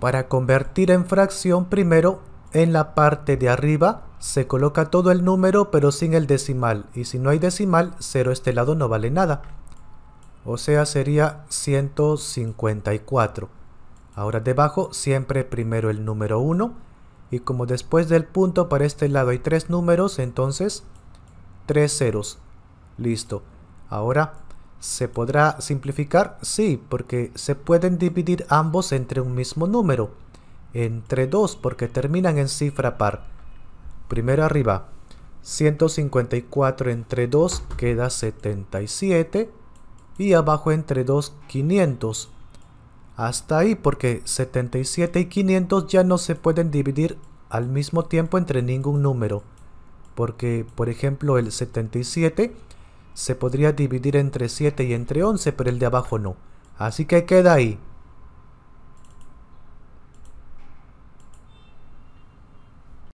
Para convertir en fracción primero en la parte de arriba se coloca todo el número pero sin el decimal y si no hay decimal 0 este lado no vale nada. O sea sería 154. Ahora debajo siempre primero el número 1 y como después del punto para este lado hay tres números entonces tres ceros. Listo. Ahora ¿Se podrá simplificar? Sí, porque se pueden dividir ambos entre un mismo número, entre 2, porque terminan en cifra par. Primero arriba, 154 entre 2 queda 77 y abajo entre 2 500. Hasta ahí porque 77 y 500 ya no se pueden dividir al mismo tiempo entre ningún número. Porque, por ejemplo, el 77 se podría dividir entre 7 y entre 11, pero el de abajo no. Así que queda ahí.